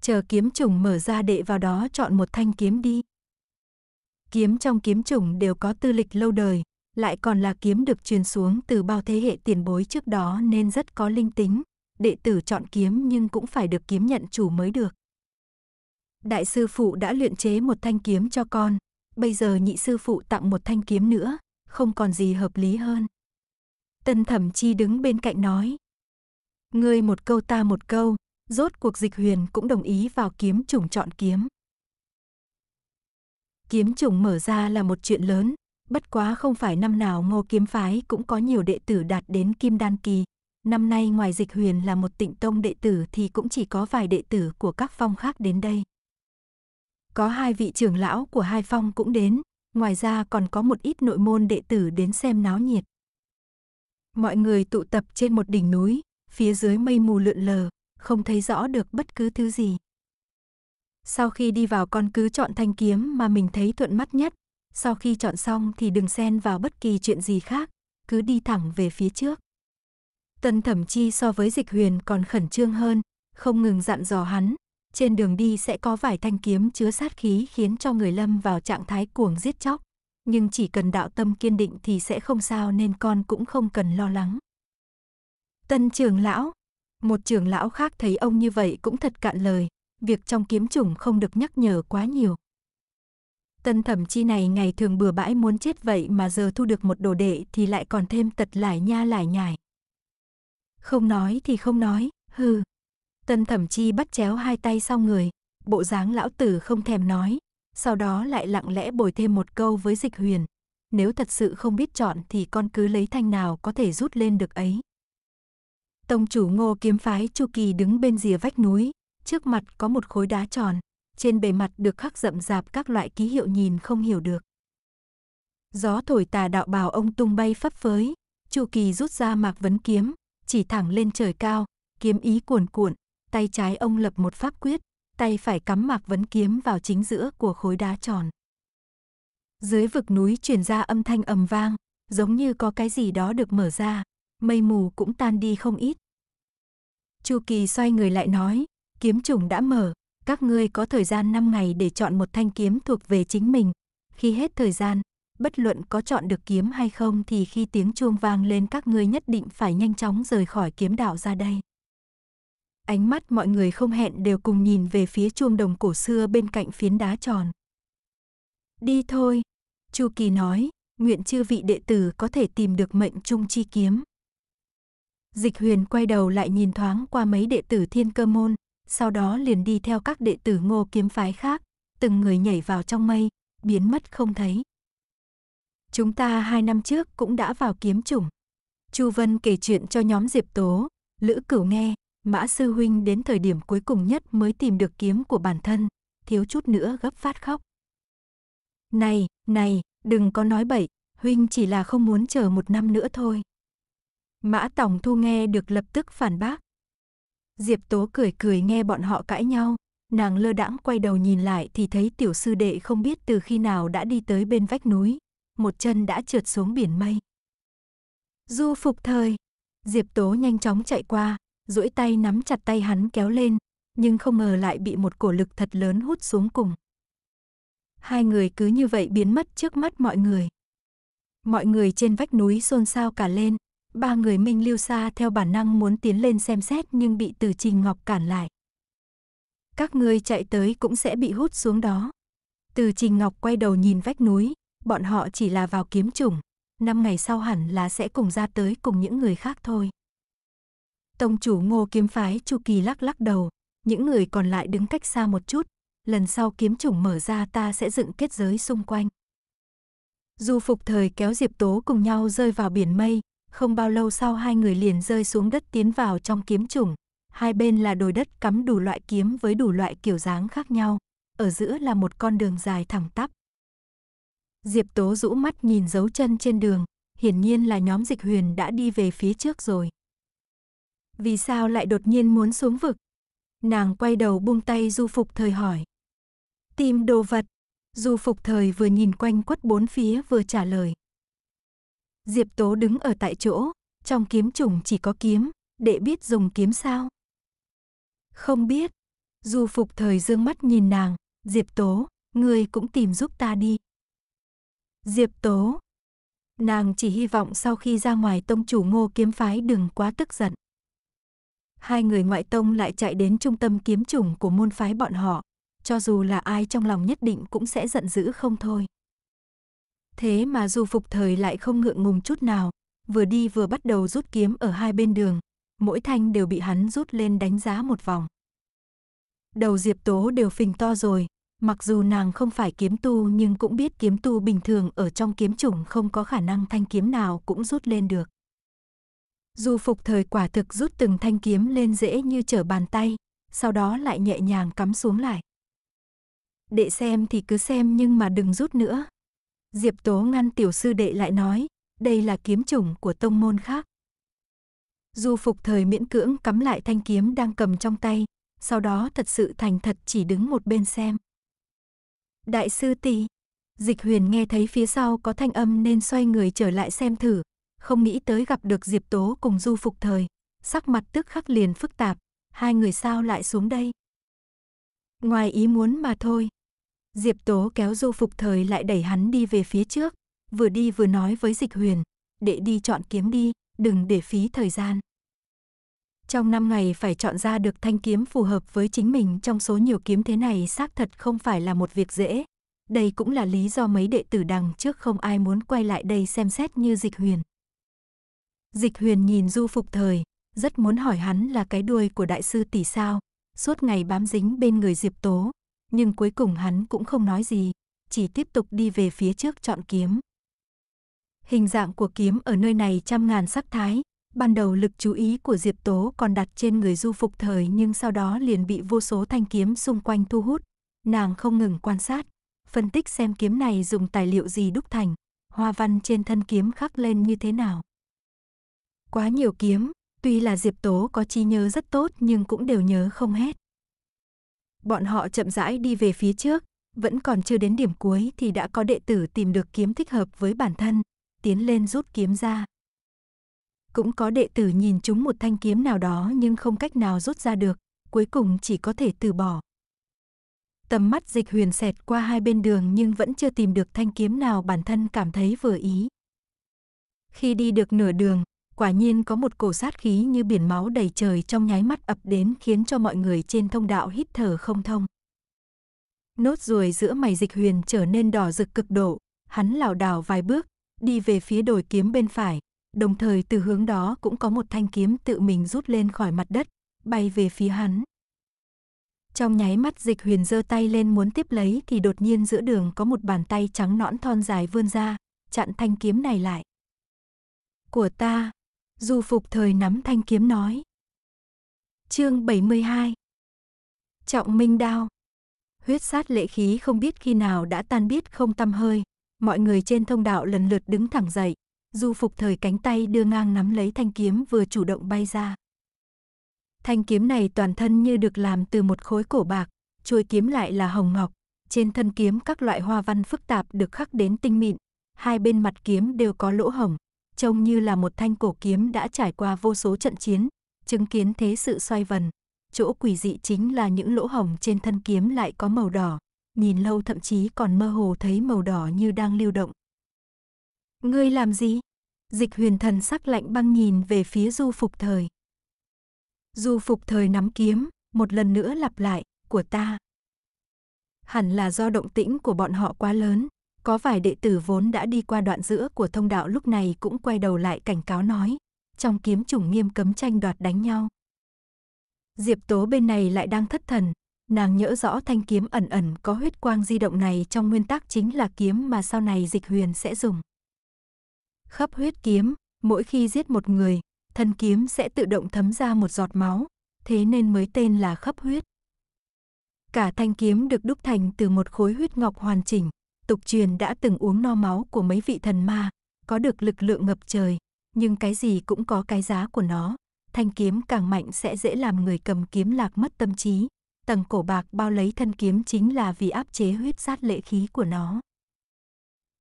Chờ kiếm trùng mở ra đệ vào đó chọn một thanh kiếm đi. Kiếm trong kiếm trùng đều có tư lịch lâu đời, lại còn là kiếm được truyền xuống từ bao thế hệ tiền bối trước đó nên rất có linh tính. Đệ tử chọn kiếm nhưng cũng phải được kiếm nhận chủ mới được đại sư phụ đã luyện chế một thanh kiếm cho con, bây giờ nhị sư phụ tặng một thanh kiếm nữa, không còn gì hợp lý hơn. Tân thẩm chi đứng bên cạnh nói. Ngươi một câu ta một câu, rốt cuộc dịch huyền cũng đồng ý vào kiếm chủng chọn kiếm. Kiếm chủng mở ra là một chuyện lớn, bất quá không phải năm nào ngô kiếm phái cũng có nhiều đệ tử đạt đến kim đan kỳ. Năm nay ngoài dịch huyền là một tịnh tông đệ tử thì cũng chỉ có vài đệ tử của các phong khác đến đây. Có hai vị trưởng lão của hai phong cũng đến, ngoài ra còn có một ít nội môn đệ tử đến xem náo nhiệt. Mọi người tụ tập trên một đỉnh núi, phía dưới mây mù lượn lờ, không thấy rõ được bất cứ thứ gì. Sau khi đi vào con cứ chọn thanh kiếm mà mình thấy thuận mắt nhất, sau khi chọn xong thì đừng xen vào bất kỳ chuyện gì khác, cứ đi thẳng về phía trước. Tân Thẩm Chi so với Dịch Huyền còn khẩn trương hơn, không ngừng dặn dò hắn, trên đường đi sẽ có vài thanh kiếm chứa sát khí khiến cho người lâm vào trạng thái cuồng giết chóc. Nhưng chỉ cần đạo tâm kiên định thì sẽ không sao nên con cũng không cần lo lắng. Tân trường lão Một trường lão khác thấy ông như vậy cũng thật cạn lời, việc trong kiếm chủng không được nhắc nhở quá nhiều. Tân thẩm chi này ngày thường bừa bãi muốn chết vậy mà giờ thu được một đồ đệ thì lại còn thêm tật lải nha lải nhải. Không nói thì không nói, hừ. Tân thẩm chi bắt chéo hai tay sau người, bộ dáng lão tử không thèm nói, sau đó lại lặng lẽ bồi thêm một câu với dịch huyền. Nếu thật sự không biết chọn thì con cứ lấy thanh nào có thể rút lên được ấy. Tông chủ ngô kiếm phái Chu Kỳ đứng bên rìa vách núi, trước mặt có một khối đá tròn, trên bề mặt được khắc rậm rạp các loại ký hiệu nhìn không hiểu được. Gió thổi tà đạo bào ông tung bay phấp phới, Chu Kỳ rút ra mạc vấn kiếm, chỉ thẳng lên trời cao, kiếm ý cuồn cuộn, tay trái ông lập một pháp quyết, tay phải cắm mạc vấn kiếm vào chính giữa của khối đá tròn. Dưới vực núi truyền ra âm thanh ầm vang, giống như có cái gì đó được mở ra, mây mù cũng tan đi không ít. Chu Kỳ xoay người lại nói, kiếm trùng đã mở, các ngươi có thời gian 5 ngày để chọn một thanh kiếm thuộc về chính mình. Khi hết thời gian, bất luận có chọn được kiếm hay không thì khi tiếng chuông vang lên các ngươi nhất định phải nhanh chóng rời khỏi kiếm đạo ra đây. Ánh mắt mọi người không hẹn đều cùng nhìn về phía chuông đồng cổ xưa bên cạnh phiến đá tròn. Đi thôi, Chu Kỳ nói, nguyện chư vị đệ tử có thể tìm được mệnh trung chi kiếm. Dịch huyền quay đầu lại nhìn thoáng qua mấy đệ tử thiên cơ môn, sau đó liền đi theo các đệ tử ngô kiếm phái khác, từng người nhảy vào trong mây, biến mất không thấy. Chúng ta hai năm trước cũng đã vào kiếm chủng. Chu Vân kể chuyện cho nhóm Diệp Tố, Lữ Cửu nghe, Mã sư huynh đến thời điểm cuối cùng nhất mới tìm được kiếm của bản thân, thiếu chút nữa gấp phát khóc. Này, này, đừng có nói bậy, huynh chỉ là không muốn chờ một năm nữa thôi. Mã Tổng Thu nghe được lập tức phản bác. Diệp Tố cười cười nghe bọn họ cãi nhau, nàng lơ đãng quay đầu nhìn lại thì thấy tiểu sư đệ không biết từ khi nào đã đi tới bên vách núi, một chân đã trượt xuống biển mây. Du phục thời, Diệp Tố nhanh chóng chạy qua, duỗi tay nắm chặt tay hắn kéo lên, nhưng không ngờ lại bị một cổ lực thật lớn hút xuống cùng. Hai người cứ như vậy biến mất trước mắt mọi người. Mọi người trên vách núi xôn xao cả lên, ba người Minh Lưu Sa theo bản năng muốn tiến lên xem xét nhưng bị Từ Trình Ngọc cản lại. Các ngươi chạy tới cũng sẽ bị hút xuống đó. Từ Trình Ngọc quay đầu nhìn vách núi, bọn họ chỉ là vào kiếm chủng, năm ngày sau hẳn là sẽ cùng ra tới cùng những người khác thôi. Tông chủ ngô kiếm phái Chu Kỳ lắc lắc đầu, những người còn lại đứng cách xa một chút, lần sau kiếm chủng mở ra ta sẽ dựng kết giới xung quanh. Du phục thời kéo Diệp Tố cùng nhau rơi vào biển mây, không bao lâu sau hai người liền rơi xuống đất tiến vào trong kiếm chủng. Hai bên là đồi đất cắm đủ loại kiếm với đủ loại kiểu dáng khác nhau, ở giữa là một con đường dài thẳng tắp. Diệp Tố rũ mắt nhìn dấu chân trên đường, hiển nhiên là nhóm dịch huyền đã đi về phía trước rồi. Vì sao lại đột nhiên muốn xuống vực? Nàng quay đầu buông tay du phục thời hỏi. Tìm đồ vật. Du phục thời vừa nhìn quanh quất bốn phía vừa trả lời. Diệp Tố đứng ở tại chỗ, trong kiếm trùng chỉ có kiếm, để biết dùng kiếm sao? Không biết. Du phục thời dương mắt nhìn nàng, Diệp Tố, ngươi cũng tìm giúp ta đi. Diệp Tố. Nàng chỉ hy vọng sau khi ra ngoài tông chủ ngô kiếm phái đừng quá tức giận hai người ngoại tông lại chạy đến trung tâm kiếm chủng của môn phái bọn họ, cho dù là ai trong lòng nhất định cũng sẽ giận dữ không thôi. Thế mà dù phục thời lại không ngượng ngùng chút nào, vừa đi vừa bắt đầu rút kiếm ở hai bên đường, mỗi thanh đều bị hắn rút lên đánh giá một vòng. Đầu Diệp Tố đều phình to rồi, mặc dù nàng không phải kiếm tu nhưng cũng biết kiếm tu bình thường ở trong kiếm chủng không có khả năng thanh kiếm nào cũng rút lên được. Du phục thời quả thực rút từng thanh kiếm lên dễ như trở bàn tay, sau đó lại nhẹ nhàng cắm xuống lại. Đệ xem thì cứ xem nhưng mà đừng rút nữa. Diệp Tố ngăn tiểu sư đệ lại nói, đây là kiếm chủng của tông môn khác. Du phục thời miễn cưỡng cắm lại thanh kiếm đang cầm trong tay, sau đó thật sự thành thật chỉ đứng một bên xem. Đại sư tỷ, dịch huyền nghe thấy phía sau có thanh âm nên xoay người trở lại xem thử, không nghĩ tới gặp được Diệp Tố cùng Du Phục Thời, sắc mặt tức khắc liền phức tạp, hai người sao lại xuống đây? Ngoài ý muốn mà thôi. Diệp Tố kéo Du Phục Thời lại đẩy hắn đi về phía trước, vừa đi vừa nói với Dịch Huyền, "Để đi chọn kiếm đi, đừng để phí thời gian." Trong năm ngày phải chọn ra được thanh kiếm phù hợp với chính mình trong số nhiều kiếm thế này xác thật không phải là một việc dễ. Đây cũng là lý do mấy đệ tử đằng trước không ai muốn quay lại đây xem xét như Dịch Huyền. Dịch huyền nhìn du phục thời, rất muốn hỏi hắn là cái đuôi của đại sư tỷ sao, suốt ngày bám dính bên người Diệp Tố, nhưng cuối cùng hắn cũng không nói gì, chỉ tiếp tục đi về phía trước chọn kiếm. Hình dạng của kiếm ở nơi này trăm ngàn sắc thái, ban đầu lực chú ý của Diệp Tố còn đặt trên người du phục thời nhưng sau đó liền bị vô số thanh kiếm xung quanh thu hút, nàng không ngừng quan sát, phân tích xem kiếm này dùng tài liệu gì đúc thành, hoa văn trên thân kiếm khắc lên như thế nào quá nhiều kiếm, tuy là Diệp Tố có trí nhớ rất tốt nhưng cũng đều nhớ không hết. Bọn họ chậm rãi đi về phía trước, vẫn còn chưa đến điểm cuối thì đã có đệ tử tìm được kiếm thích hợp với bản thân, tiến lên rút kiếm ra. Cũng có đệ tử nhìn chúng một thanh kiếm nào đó nhưng không cách nào rút ra được, cuối cùng chỉ có thể từ bỏ. Tầm mắt dịch huyền xẹt qua hai bên đường nhưng vẫn chưa tìm được thanh kiếm nào bản thân cảm thấy vừa ý. Khi đi được nửa đường, quả nhiên có một cổ sát khí như biển máu đầy trời trong nháy mắt ập đến khiến cho mọi người trên thông đạo hít thở không thông. Nốt ruồi giữa mày dịch huyền trở nên đỏ rực cực độ, hắn lảo đảo vài bước, đi về phía đồi kiếm bên phải, đồng thời từ hướng đó cũng có một thanh kiếm tự mình rút lên khỏi mặt đất, bay về phía hắn. Trong nháy mắt dịch huyền giơ tay lên muốn tiếp lấy thì đột nhiên giữa đường có một bàn tay trắng nõn thon dài vươn ra, chặn thanh kiếm này lại. Của ta, Du Phục thời nắm thanh kiếm nói. Chương 72 Trọng Minh Đao Huyết sát lệ khí không biết khi nào đã tan biết không tâm hơi, mọi người trên thông đạo lần lượt đứng thẳng dậy, Du Phục thời cánh tay đưa ngang nắm lấy thanh kiếm vừa chủ động bay ra. Thanh kiếm này toàn thân như được làm từ một khối cổ bạc, chuôi kiếm lại là hồng ngọc, trên thân kiếm các loại hoa văn phức tạp được khắc đến tinh mịn, hai bên mặt kiếm đều có lỗ hồng, trông như là một thanh cổ kiếm đã trải qua vô số trận chiến, chứng kiến thế sự xoay vần. Chỗ quỷ dị chính là những lỗ hổng trên thân kiếm lại có màu đỏ, nhìn lâu thậm chí còn mơ hồ thấy màu đỏ như đang lưu động. Ngươi làm gì? Dịch huyền thần sắc lạnh băng nhìn về phía du phục thời. Du phục thời nắm kiếm, một lần nữa lặp lại, của ta. Hẳn là do động tĩnh của bọn họ quá lớn, có vài đệ tử vốn đã đi qua đoạn giữa của thông đạo lúc này cũng quay đầu lại cảnh cáo nói. Trong kiếm chủng nghiêm cấm tranh đoạt đánh nhau. Diệp Tố bên này lại đang thất thần. Nàng nhớ rõ thanh kiếm ẩn ẩn có huyết quang di động này trong nguyên tắc chính là kiếm mà sau này dịch huyền sẽ dùng. Khắp huyết kiếm, mỗi khi giết một người, thân kiếm sẽ tự động thấm ra một giọt máu, thế nên mới tên là khắp huyết. Cả thanh kiếm được đúc thành từ một khối huyết ngọc hoàn chỉnh, tục truyền đã từng uống no máu của mấy vị thần ma, có được lực lượng ngập trời, nhưng cái gì cũng có cái giá của nó. Thanh kiếm càng mạnh sẽ dễ làm người cầm kiếm lạc mất tâm trí. Tầng cổ bạc bao lấy thân kiếm chính là vì áp chế huyết sát lệ khí của nó.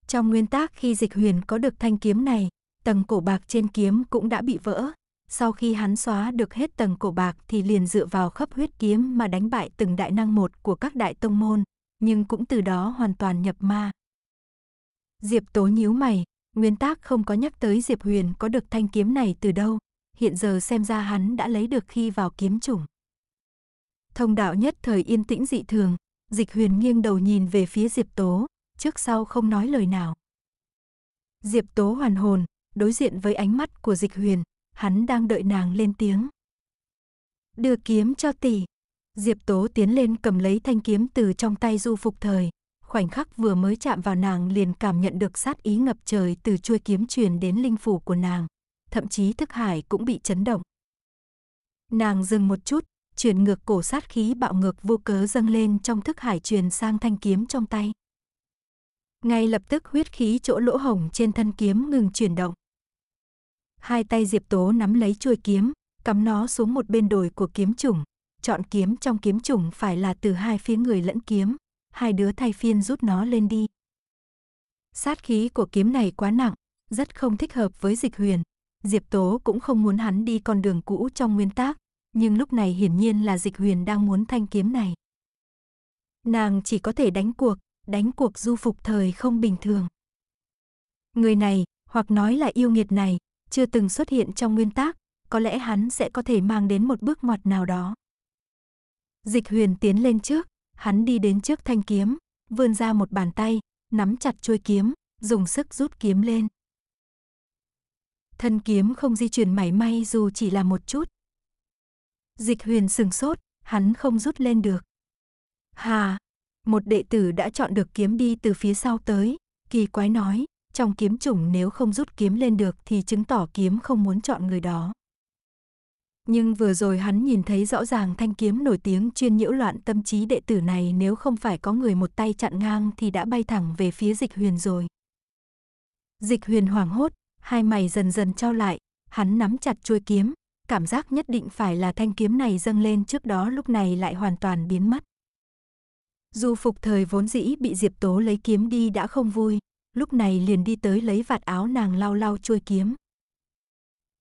Trong nguyên tác khi dịch huyền có được thanh kiếm này, tầng cổ bạc trên kiếm cũng đã bị vỡ. Sau khi hắn xóa được hết tầng cổ bạc thì liền dựa vào khắp huyết kiếm mà đánh bại từng đại năng một của các đại tông môn, nhưng cũng từ đó hoàn toàn nhập ma. Diệp Tố nhíu mày, nguyên tác không có nhắc tới Diệp Huyền có được thanh kiếm này từ đâu, hiện giờ xem ra hắn đã lấy được khi vào kiếm chủng. Thông đạo nhất thời yên tĩnh dị thường, Dịch Huyền nghiêng đầu nhìn về phía Diệp Tố, trước sau không nói lời nào. Diệp Tố hoàn hồn, đối diện với ánh mắt của Dịch Huyền, hắn đang đợi nàng lên tiếng. Đưa kiếm cho tỷ. Diệp Tố tiến lên cầm lấy thanh kiếm từ trong tay du phục thời. Khoảnh khắc vừa mới chạm vào nàng liền cảm nhận được sát ý ngập trời từ chuôi kiếm truyền đến linh phủ của nàng. Thậm chí thức hải cũng bị chấn động. Nàng dừng một chút, chuyển ngược cổ sát khí bạo ngược vô cớ dâng lên trong thức hải truyền sang thanh kiếm trong tay. Ngay lập tức huyết khí chỗ lỗ hồng trên thân kiếm ngừng chuyển động. Hai tay Diệp Tố nắm lấy chuôi kiếm, cắm nó xuống một bên đồi của kiếm chủng, chọn kiếm trong kiếm chủng phải là từ hai phía người lẫn kiếm, hai đứa thay phiên rút nó lên đi. Sát khí của kiếm này quá nặng, rất không thích hợp với dịch huyền. Diệp Tố cũng không muốn hắn đi con đường cũ trong nguyên tác, nhưng lúc này hiển nhiên là dịch huyền đang muốn thanh kiếm này. Nàng chỉ có thể đánh cuộc, đánh cuộc du phục thời không bình thường. Người này, hoặc nói là yêu nghiệt này, chưa từng xuất hiện trong nguyên tác, có lẽ hắn sẽ có thể mang đến một bước ngoặt nào đó. Dịch huyền tiến lên trước, hắn đi đến trước thanh kiếm, vươn ra một bàn tay, nắm chặt chuôi kiếm, dùng sức rút kiếm lên. Thân kiếm không di chuyển mảy may dù chỉ là một chút. Dịch huyền sừng sốt, hắn không rút lên được. Hà, một đệ tử đã chọn được kiếm đi từ phía sau tới, kỳ quái nói, trong kiếm chủng nếu không rút kiếm lên được thì chứng tỏ kiếm không muốn chọn người đó. Nhưng vừa rồi hắn nhìn thấy rõ ràng thanh kiếm nổi tiếng chuyên nhiễu loạn tâm trí đệ tử này nếu không phải có người một tay chặn ngang thì đã bay thẳng về phía dịch huyền rồi. Dịch huyền hoảng hốt, hai mày dần dần trao lại, hắn nắm chặt chuôi kiếm, cảm giác nhất định phải là thanh kiếm này dâng lên trước đó lúc này lại hoàn toàn biến mất. Dù phục thời vốn dĩ bị Diệp Tố lấy kiếm đi đã không vui, lúc này liền đi tới lấy vạt áo nàng lau lau chuôi kiếm.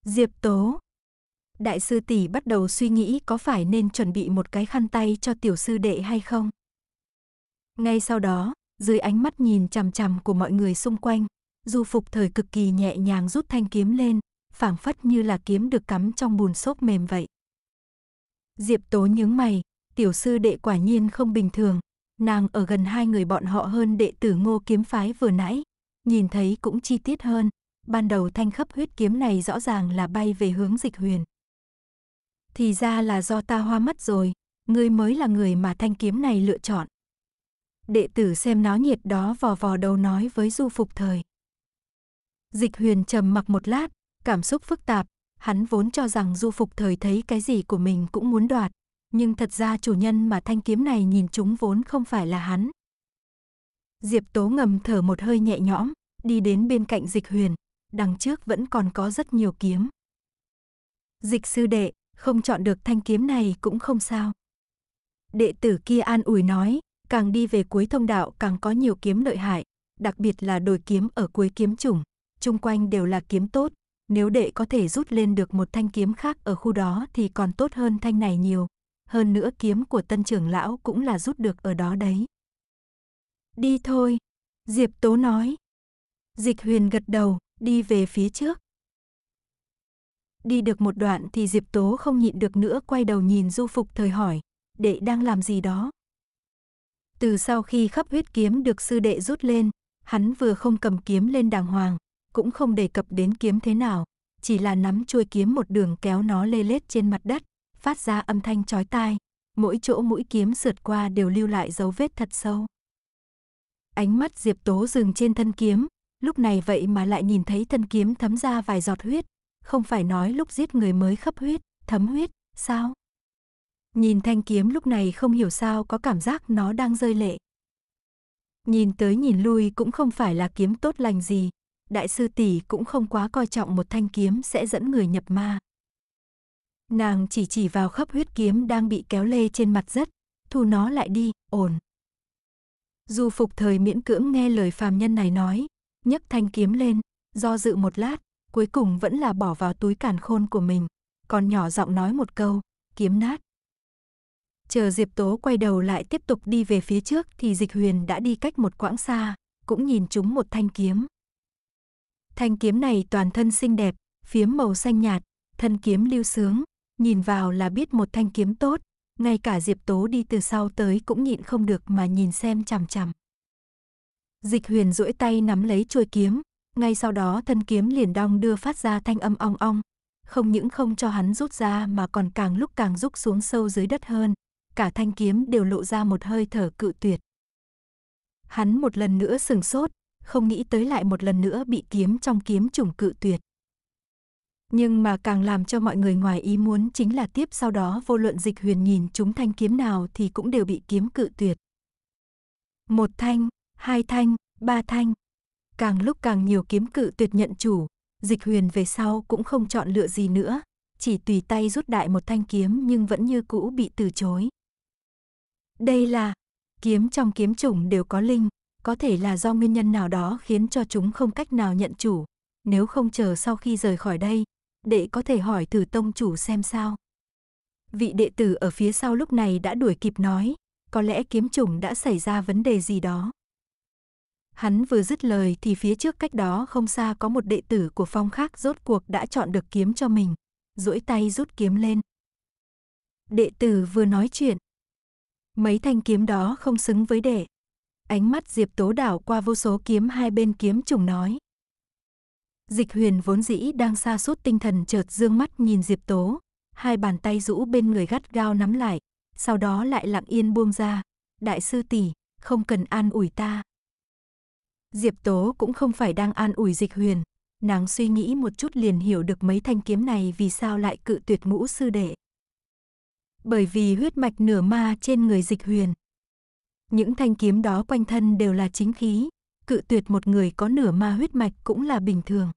Diệp Tố, đại sư tỷ bắt đầu suy nghĩ có phải nên chuẩn bị một cái khăn tay cho tiểu sư đệ hay không. Ngay sau đó, dưới ánh mắt nhìn chằm chằm của mọi người xung quanh, du phục thời cực kỳ nhẹ nhàng rút thanh kiếm lên, phảng phất như là kiếm được cắm trong bùn xốp mềm vậy. Diệp Tố nhướng mày, tiểu sư đệ quả nhiên không bình thường, nàng ở gần hai người bọn họ hơn đệ tử ngô kiếm phái vừa nãy, nhìn thấy cũng chi tiết hơn, ban đầu thanh khắp huyết kiếm này rõ ràng là bay về hướng dịch huyền. Thì ra là do ta hoa mắt rồi, ngươi mới là người mà thanh kiếm này lựa chọn. Đệ tử xem náo nhiệt đó vò vò đầu nói với du phục thời. Dịch huyền trầm mặc một lát, cảm xúc phức tạp, hắn vốn cho rằng du phục thời thấy cái gì của mình cũng muốn đoạt, nhưng thật ra chủ nhân mà thanh kiếm này nhìn chúng vốn không phải là hắn. Diệp Tố ngầm thở một hơi nhẹ nhõm, đi đến bên cạnh Dịch Huyền, đằng trước vẫn còn có rất nhiều kiếm. Dịch sư đệ, không chọn được thanh kiếm này cũng không sao. Đệ tử kia an ủi nói, càng đi về cuối thông đạo càng có nhiều kiếm lợi hại, đặc biệt là đồi kiếm ở cuối kiếm chủng, chung quanh đều là kiếm tốt, nếu đệ có thể rút lên được một thanh kiếm khác ở khu đó thì còn tốt hơn thanh này nhiều, hơn nữa kiếm của tân trưởng lão cũng là rút được ở đó đấy. Đi thôi, Diệp Tố nói. Dịch huyền gật đầu, đi về phía trước. Đi được một đoạn thì Diệp Tố không nhịn được nữa quay đầu nhìn Du Phục thời hỏi, đệ đang làm gì đó? Từ sau khi khắp huyết kiếm được sư đệ rút lên, hắn vừa không cầm kiếm lên đàng hoàng, cũng không đề cập đến kiếm thế nào, chỉ là nắm chuôi kiếm một đường kéo nó lê lết trên mặt đất, phát ra âm thanh chói tai, mỗi chỗ mũi kiếm sượt qua đều lưu lại dấu vết thật sâu. Ánh mắt Diệp Tố dừng trên thân kiếm, lúc này vậy mà lại nhìn thấy thân kiếm thấm ra vài giọt huyết, không phải nói lúc giết người mới khắp huyết, thấm huyết, sao? Nhìn thanh kiếm lúc này không hiểu sao có cảm giác nó đang rơi lệ. Nhìn tới nhìn lui cũng không phải là kiếm tốt lành gì, đại sư tỷ cũng không quá coi trọng một thanh kiếm sẽ dẫn người nhập ma. Nàng chỉ chỉ vào khắp huyết kiếm đang bị kéo lê trên mặt rất, thu nó lại đi, ổn. Du phục thời miễn cưỡng nghe lời phàm nhân này nói, nhấc thanh kiếm lên, do dự một lát, cuối cùng vẫn là bỏ vào túi càn khôn của mình, còn nhỏ giọng nói một câu, kiếm nát. Chờ Diệp Tố quay đầu lại tiếp tục đi về phía trước thì Dịch Huyền đã đi cách một quãng xa, cũng nhìn chúng một thanh kiếm. Thanh kiếm này toàn thân xinh đẹp, phiếm màu xanh nhạt, thân kiếm lưu sướng, nhìn vào là biết một thanh kiếm tốt, ngay cả Diệp Tố đi từ sau tới cũng nhịn không được mà nhìn xem chằm chằm. Dịch Huyền duỗi tay nắm lấy chuôi kiếm, ngay sau đó thân kiếm liền đong đưa phát ra thanh âm ong ong. Không những không cho hắn rút ra mà còn càng lúc càng rút xuống sâu dưới đất hơn. Cả thanh kiếm đều lộ ra một hơi thở cự tuyệt. Hắn một lần nữa sừng sốt, không nghĩ tới lại một lần nữa bị kiếm trong kiếm trùng cự tuyệt. Nhưng mà càng làm cho mọi người ngoài ý muốn chính là tiếp sau đó vô luận dịch huyền nhìn chúng thanh kiếm nào thì cũng đều bị kiếm cự tuyệt. Một thanh, hai thanh, ba thanh, càng lúc càng nhiều kiếm cự tuyệt nhận chủ, dịch huyền về sau cũng không chọn lựa gì nữa, chỉ tùy tay rút đại một thanh kiếm nhưng vẫn như cũ bị từ chối. Đây là, kiếm trong kiếm chủng đều có linh, có thể là do nguyên nhân nào đó khiến cho chúng không cách nào nhận chủ, nếu không chờ sau khi rời khỏi đây, đệ có thể hỏi thử tông chủ xem sao. Vị đệ tử ở phía sau lúc này đã đuổi kịp nói, có lẽ kiếm chủng đã xảy ra vấn đề gì đó. Hắn vừa dứt lời thì phía trước cách đó không xa có một đệ tử của phong khác rốt cuộc đã chọn được kiếm cho mình, duỗi tay rút kiếm lên. Đệ tử vừa nói chuyện. Mấy thanh kiếm đó không xứng với đệ. Ánh mắt Diệp Tố đảo qua vô số kiếm hai bên kiếm trùng nói. Dịch huyền vốn dĩ đang xa sút tinh thần chợt dương mắt nhìn Diệp Tố, hai bàn tay rũ bên người gắt gao nắm lại, sau đó lại lặng yên buông ra. Đại sư tỷ, không cần an ủi ta, Diệp Tố cũng không phải đang an ủi dịch huyền. Nàng suy nghĩ một chút liền hiểu được mấy thanh kiếm này vì sao lại cự tuyệt ngũ sư đệ. Bởi vì huyết mạch nửa ma trên người dịch huyền. Những thanh kiếm đó quanh thân đều là chính khí, cự tuyệt một người có nửa ma huyết mạch cũng là bình thường.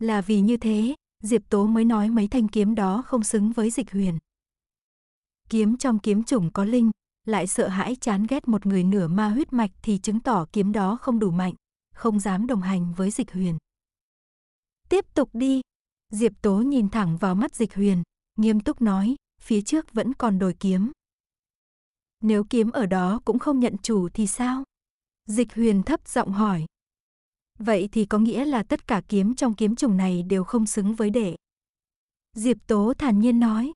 Là vì như thế, Diệp Tố mới nói mấy thanh kiếm đó không xứng với dịch huyền. Kiếm trong kiếm chủng có linh, lại sợ hãi chán ghét một người nửa ma huyết mạch thì chứng tỏ kiếm đó không đủ mạnh, không dám đồng hành với dịch huyền. Tiếp tục đi. Diệp Tố nhìn thẳng vào mắt dịch huyền, nghiêm túc nói, phía trước vẫn còn đồi kiếm. Nếu kiếm ở đó cũng không nhận chủ thì sao? Dịch huyền thấp giọng hỏi. Vậy thì có nghĩa là tất cả kiếm trong kiếm trùng này đều không xứng với đệ. Diệp Tố thản nhiên nói.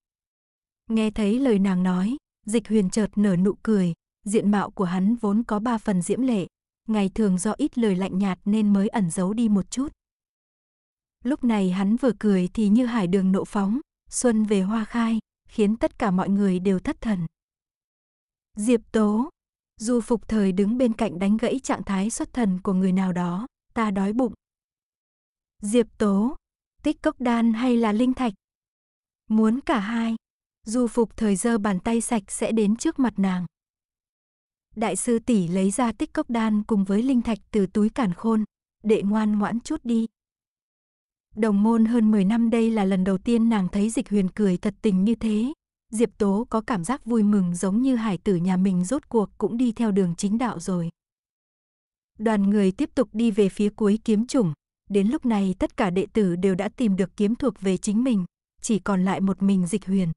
Nghe thấy lời nàng nói, Dịch huyền chợt nở nụ cười, diện mạo của hắn vốn có ba phần diễm lệ, ngày thường do ít lời lạnh nhạt nên mới ẩn giấu đi một chút. Lúc này hắn vừa cười thì như hải đường nộ phóng, xuân về hoa khai, khiến tất cả mọi người đều thất thần. Diệp Tố, dù Phục Thời đứng bên cạnh đánh gãy trạng thái xuất thần của người nào đó, ta đói bụng. Diệp Tố, tích cốc đan hay là linh thạch? Muốn cả hai. Dù phục thời giờ bàn tay sạch sẽ đến trước mặt nàng. Đại sư tỷ lấy ra tích cốc đan cùng với linh thạch từ túi cản khôn, đệ ngoan ngoãn chút đi. Đồng môn hơn 10 năm đây là lần đầu tiên nàng thấy dịch huyền cười thật tình như thế. Diệp Tố có cảm giác vui mừng giống như hải tử nhà mình rốt cuộc cũng đi theo đường chính đạo rồi. Đoàn người tiếp tục đi về phía cuối kiếm chủng. Đến lúc này tất cả đệ tử đều đã tìm được kiếm thuộc về chính mình, chỉ còn lại một mình dịch huyền.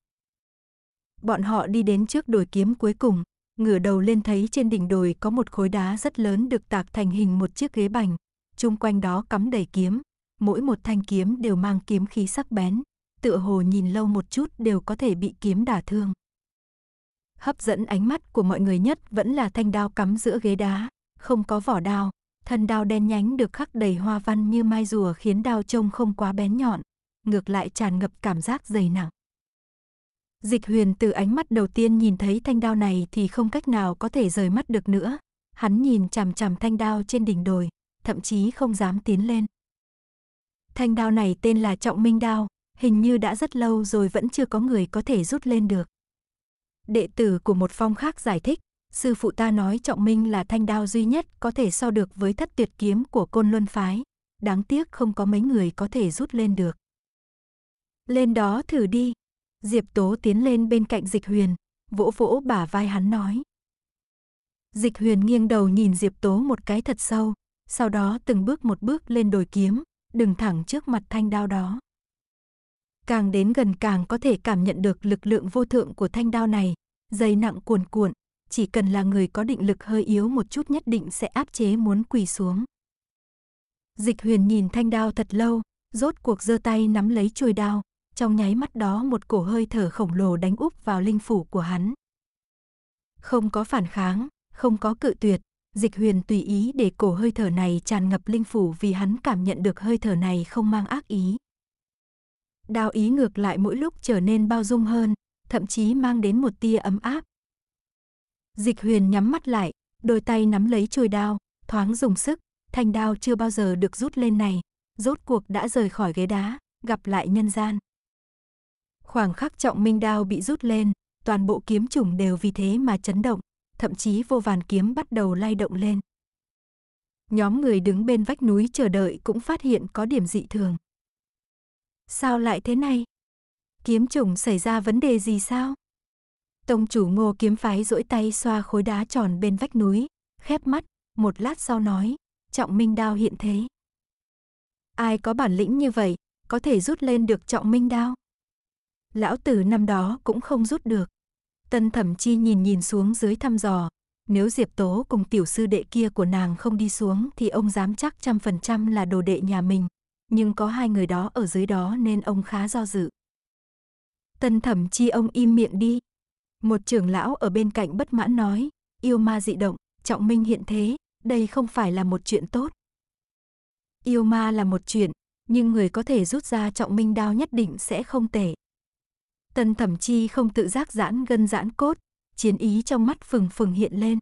Bọn họ đi đến trước đồi kiếm cuối cùng, ngửa đầu lên thấy trên đỉnh đồi có một khối đá rất lớn được tạc thành hình một chiếc ghế bành, chung quanh đó cắm đầy kiếm, mỗi một thanh kiếm đều mang kiếm khí sắc bén, tựa hồ nhìn lâu một chút đều có thể bị kiếm đả thương. Hấp dẫn ánh mắt của mọi người nhất vẫn là thanh đao cắm giữa ghế đá, không có vỏ đao, thân đao đen nhánh được khắc đầy hoa văn như mai rùa khiến đao trông không quá bén nhọn, ngược lại tràn ngập cảm giác dày nặng. Dịch huyền từ ánh mắt đầu tiên nhìn thấy thanh đao này thì không cách nào có thể rời mắt được nữa. Hắn nhìn chằm chằm thanh đao trên đỉnh đồi, thậm chí không dám tiến lên. Thanh đao này tên là Trọng Minh Đao, hình như đã rất lâu rồi vẫn chưa có người có thể rút lên được. Đệ tử của một phong khác giải thích, sư phụ ta nói Trọng Minh là thanh đao duy nhất có thể so được với thất tuyệt kiếm của côn luân phái. Đáng tiếc không có mấy người có thể rút lên được. Lên đó thử đi, Diệp Tố tiến lên bên cạnh Dịch Huyền, vỗ vỗ bả vai hắn nói. Dịch Huyền nghiêng đầu nhìn Diệp Tố một cái thật sâu, sau đó từng bước một bước lên đồi kiếm, đừng thẳng trước mặt thanh đao đó. Càng đến gần càng có thể cảm nhận được lực lượng vô thượng của thanh đao này, dây nặng cuồn cuộn, chỉ cần là người có định lực hơi yếu một chút nhất định sẽ áp chế muốn quỳ xuống. Dịch huyền nhìn thanh đao thật lâu, rốt cuộc giơ tay nắm lấy chuôi đao, trong nháy mắt đó một cổ hơi thở khổng lồ đánh úp vào linh phủ của hắn. Không có phản kháng, không có cự tuyệt, Dịch huyền tùy ý để cổ hơi thở này tràn ngập linh phủ vì hắn cảm nhận được hơi thở này không mang ác ý. Đao ý ngược lại mỗi lúc trở nên bao dung hơn, thậm chí mang đến một tia ấm áp. Dịch huyền nhắm mắt lại, đôi tay nắm lấy chuôi đao, thoáng dùng sức, thanh đao chưa bao giờ được rút lên này, rốt cuộc đã rời khỏi ghế đá, gặp lại nhân gian. Khoảng khắc trọng minh đao bị rút lên, toàn bộ kiếm chủng đều vì thế mà chấn động, thậm chí vô vàn kiếm bắt đầu lay động lên. Nhóm người đứng bên vách núi chờ đợi cũng phát hiện có điểm dị thường. Sao lại thế này? Kiếm chủng xảy ra vấn đề gì sao? Tông chủ ngô kiếm phái duỗi tay xoa khối đá tròn bên vách núi, khép mắt, một lát sau nói, trọng minh đao hiện thế. Ai có bản lĩnh như vậy, có thể rút lên được trọng minh đao? lão tử năm đó cũng không rút được. Tân thẩm chi nhìn nhìn xuống dưới thăm dò, nếu Diệp Tố cùng tiểu sư đệ kia của nàng không đi xuống thì ông dám chắc trăm phần trăm là đồ đệ nhà mình, nhưng có hai người đó ở dưới đó nên ông khá do dự. Tân thẩm chi ông im miệng đi. Một trưởng lão ở bên cạnh bất mãn nói, yêu ma dị động, trọng minh hiện thế, đây không phải là một chuyện tốt. Yêu ma là một chuyện, nhưng người có thể rút ra trọng minh đao nhất định sẽ không tệ. Tân thẩm chi không tự giác giãn gân giãn cốt, chiến ý trong mắt phừng phừng hiện lên.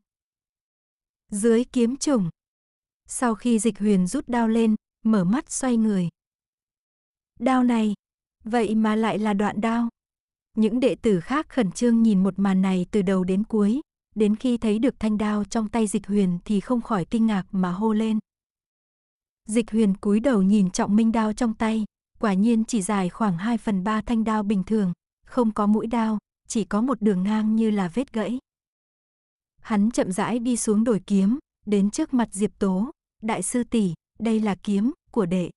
Dưới kiếm trùng. Sau khi dịch huyền rút đao lên, mở mắt xoay người. Đao này, vậy mà lại là đoạn đao. Những đệ tử khác khẩn trương nhìn một màn này từ đầu đến cuối, đến khi thấy được thanh đao trong tay dịch huyền thì không khỏi kinh ngạc mà hô lên. Dịch huyền cúi đầu nhìn trọng minh đao trong tay, quả nhiên chỉ dài khoảng 2 phần 3 thanh đao bình thường, không có mũi đao, chỉ có một đường ngang như là vết gãy. Hắn chậm rãi đi xuống đồi kiếm, đến trước mặt Diệp Tố, đại sư tỷ, đây là kiếm của đệ.